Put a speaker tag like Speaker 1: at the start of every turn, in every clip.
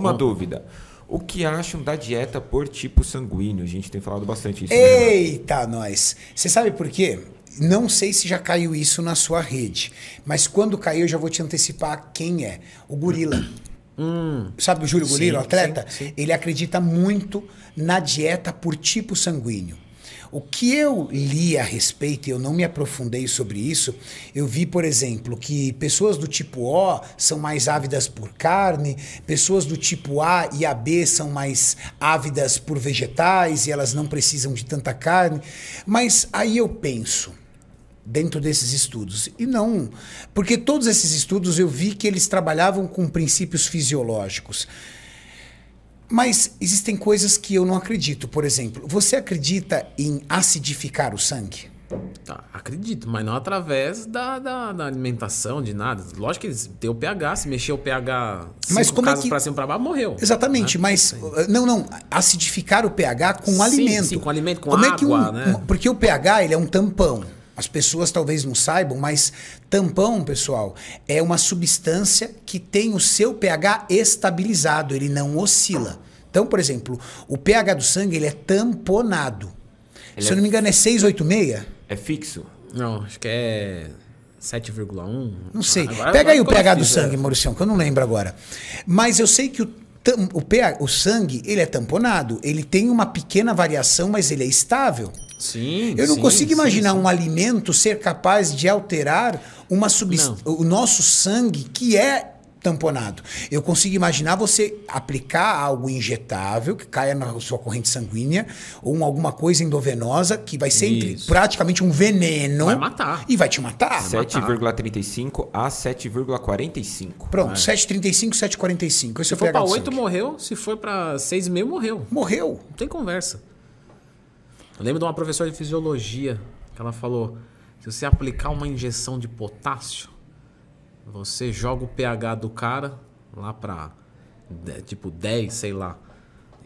Speaker 1: Uma hum. dúvida. O que acham da dieta por tipo sanguíneo? A gente tem falado bastante isso. Né, Eita, né, nós! Você sabe por quê? Não sei se já caiu isso na sua rede, mas quando caiu, eu já vou te antecipar quem é. O gorila. Hum. Sabe o Júlio Gorila, o atleta? Sim, sim. Ele acredita muito na dieta por tipo sanguíneo. O que eu li a respeito, e eu não me aprofundei sobre isso, eu vi, por exemplo, que pessoas do tipo O são mais ávidas por carne, pessoas do tipo A e AB são mais ávidas por vegetais e elas não precisam de tanta carne. Mas aí eu penso, dentro desses estudos. E não, porque todos esses estudos eu vi que eles trabalhavam com princípios fisiológicos. Mas existem coisas que eu não acredito. Por exemplo, você acredita em acidificar o sangue? Tá, acredito,
Speaker 2: mas não através da, da, da, alimentação, de nada. Lógico que tem o pH, se mexer o pH mas como é que... pra cima pra baixo,
Speaker 1: morreu. Exatamente, né? mas. Sim. Eh, não, não. Acidificar o pH com sim, alimento. Sim, com alimento, com como água, é que um, né? Porque o pH ele é um tampão. As pessoas talvez não saibam, mas tampão, pessoal, é uma substância que tem o seu pH estabilizado, ele não oscila. Então, por exemplo, o pH do sangue ele é tamponado. Ele Se eu não é me engano, é 686?
Speaker 2: É fixo? Não, acho que é 7,1.
Speaker 1: Não sei. Agora, Pega agora aí o pH do sangue, Mauricião, que eu não lembro agora. Mas eu sei que o o, pH, o sangue, ele é tamponado. Ele tem uma pequena variação, mas ele é estável. Sim. Eu não sim, consigo imaginar sim, sim. um alimento ser capaz de alterar uma o nosso sangue, que é tamponado. Eu consigo imaginar você aplicar algo injetável que caia na sua corrente sanguínea ou alguma coisa endovenosa que vai ser entre, praticamente um veneno. Vai matar. E vai te matar.
Speaker 2: 7,35
Speaker 1: a 7,45. Pronto, é. 7,35, 7,45. Se é for para 8 sangue.
Speaker 2: morreu, se for para 6,5 morreu. Morreu. Não tem conversa. Eu lembro de uma professora de fisiologia que ela falou: se você aplicar uma injeção de potássio, você joga o pH do cara lá pra tipo 10, sei lá.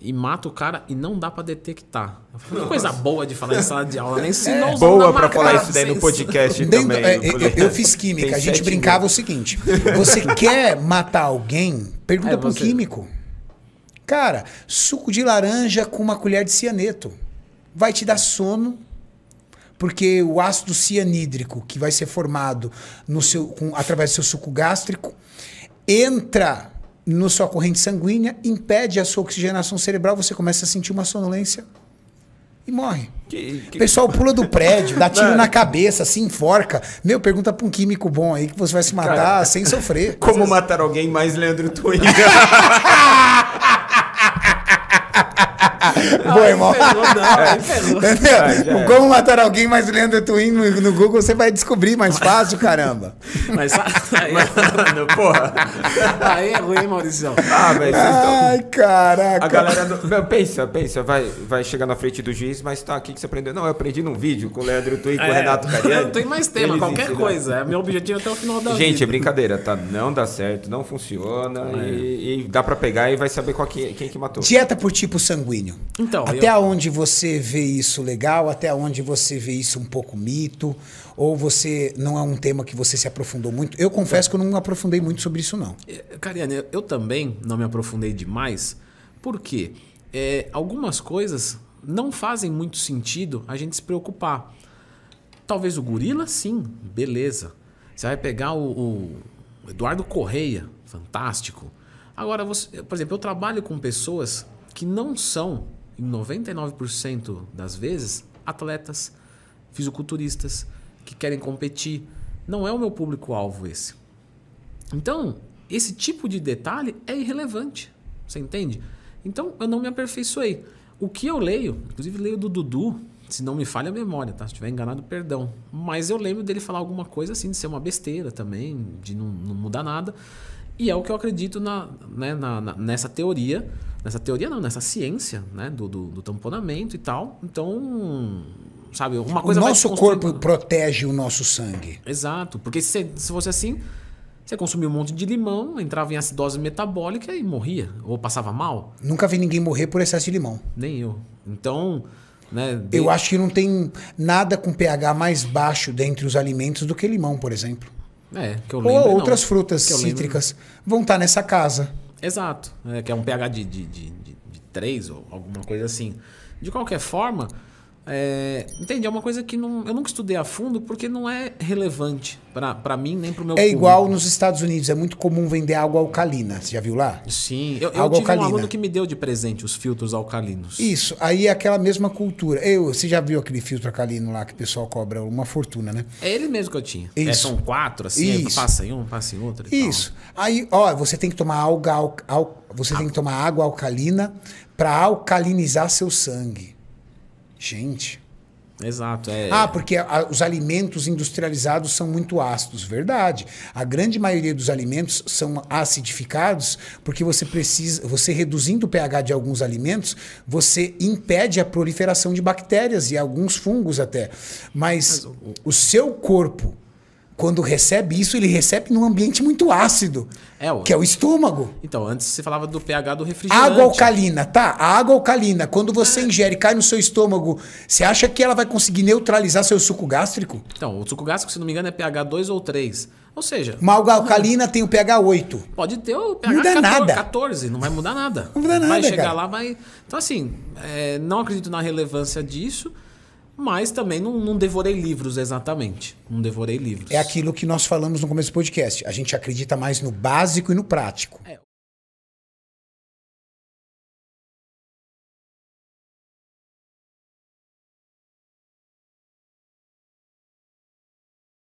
Speaker 2: E mata o cara e não dá para detectar. É coisa boa de falar em sala de aula, nem se é, Boa para falar isso daí no podcast Dentro, também. É, eu, né? é, eu, fiz química, Tem a gente brincava mil. o
Speaker 1: seguinte: você quer matar alguém? Pergunta é, para um você... químico. Cara, suco de laranja com uma colher de cianeto vai te dar sono porque o ácido cianídrico que vai ser formado no seu, com, através do seu suco gástrico entra na sua corrente sanguínea, impede a sua oxigenação cerebral, você começa a sentir uma sonolência e morre. Que, que... O pessoal pula do prédio, dá tiro na cabeça, se enforca. Meu, pergunta para um químico bom aí que você vai se matar Cara, sem sofrer. Como matar alguém mais Leandro Twin? Boa, irmão. não, é. Entendeu? Ah, Como matar alguém mais Leandro Twin no, no, Google, você vai descobrir mais fácil, caramba.
Speaker 2: Mas aí, é mano, porra.
Speaker 1: Aí é ruim, Maurício. Ah, mas Ai, caraca. A galera.
Speaker 2: Do, meu, pensa, pensa, vai, vai chegar na frente do juiz, mas tá, aqui que, você aprendeu? Não, eu aprendi num vídeo com o Leandro Twin, com é, o Renato Cariani. Não tem mais tema, qualquer ensinam. coisa. Né? É meu objetivo até
Speaker 1: o final da Gente, vida. é
Speaker 2: brincadeira, tá? Não dá certo, não funciona. É. E, e, dá pra pegar e vai saber qual que, quem que matou. Dieta
Speaker 1: por tipo sanguíneo. Então, até eu... onde você vê isso legal, até onde você vê isso um pouco mito, ou você não é um tema que você se aprofundou muito? Eu confesso então, que eu não aprofundei muito sobre isso, não.
Speaker 2: É, Cariane, eu, eu também não me aprofundei demais, porque é, algumas coisas não fazem muito sentido a gente se preocupar. Talvez o gorila, sim, beleza. Você vai pegar o, o Eduardo Correia, fantástico. Agora, você, por exemplo, eu trabalho com pessoas que não são, em 99% das vezes, atletas, fisiculturistas que querem competir. Não é o meu público-alvo esse. Então, esse tipo de detalhe é irrelevante. Você entende? Então, eu não me aperfeiçoei. O que eu leio, inclusive leio do Dudu, se não me falha a memória, tá? Se estiver enganado, perdão. Mas eu lembro dele falar alguma coisa assim, de ser uma besteira também, de não, não mudar nada. E é o que eu acredito na, né, na, na, nessa teoria nessa teoria não, nessa ciência, né, do, do, do tamponamento e tal. Então, sabe, uma coisa O nosso corpo
Speaker 1: protege o nosso sangue.
Speaker 2: Exato, porque se, se fosse assim, você consumia um monte de limão, entrava em acidose metabólica e morria, ou passava mal.
Speaker 1: Nunca vi ninguém morrer por excesso de limão. Nem eu. Então,
Speaker 2: né, de... Eu acho
Speaker 1: que não tem nada com pH mais baixo dentre os alimentos do que limão, por exemplo.
Speaker 2: É, que eu lembro. Ou outras não. frutas cítricas
Speaker 1: lembro. vão estar tá nessa casa.
Speaker 2: Exato. É, que é um pH de, de, de, de 3 ou alguma coisa assim. De qualquer forma, é, entende? É uma coisa que não, eu nunca estudei a fundo porque não é relevante para mim nem para o meu É público. igual
Speaker 1: nos Estados Unidos, é muito comum vender água alcalina. Você já viu lá? Sim, eu, eu tive alcalina. um aluno
Speaker 2: que me deu de presente os filtros alcalinos. Isso,
Speaker 1: aí é aquela mesma cultura. Eu, você já viu aquele filtro alcalino lá que o pessoal cobra uma fortuna, né?
Speaker 2: É ele mesmo que eu tinha. É, Isso. É, são quatro, assim, Isso. passa em um, passa em outro.
Speaker 1: Isso. Tal. Aí, ó, você tem que tomar alga, al, al, você tem que tomar água alcalina para alcalinizar seu sangue. Gente.
Speaker 2: Exato. É... Ah,
Speaker 1: porque a, os alimentos industrializados são muito ácidos, verdade. A grande maioria dos alimentos são acidificados porque você precisa, você reduzindo o pH de alguns alimentos, você impede a proliferação de bactérias e alguns fungos até. Mas, Mas o... o seu corpo quando recebe isso, ele recebe num ambiente muito ácido, é, que é o estômago. Então, antes
Speaker 2: você falava do pH do refrigerante. Água
Speaker 1: alcalina, tá? A água alcalina, quando você é. ingere, cai no seu estômago, você acha que ela vai conseguir neutralizar seu suco gástrico?
Speaker 2: Então, o suco gástrico, se não me engano, é pH 2 ou 3. Ou seja... Uma água alcalina
Speaker 1: tem o pH 8.
Speaker 2: Pode ter o pH muda 14, nada. 14, não vai mudar
Speaker 1: nada. Não muda nada, Vai chegar cara. lá,
Speaker 2: vai... Então, assim, é, não acredito na relevância disso mas também não, não, devorei livros exatamente. Não devorei livros.
Speaker 1: É aquilo que nós falamos no começo do podcast. A gente acredita mais no básico e no prático.
Speaker 2: É,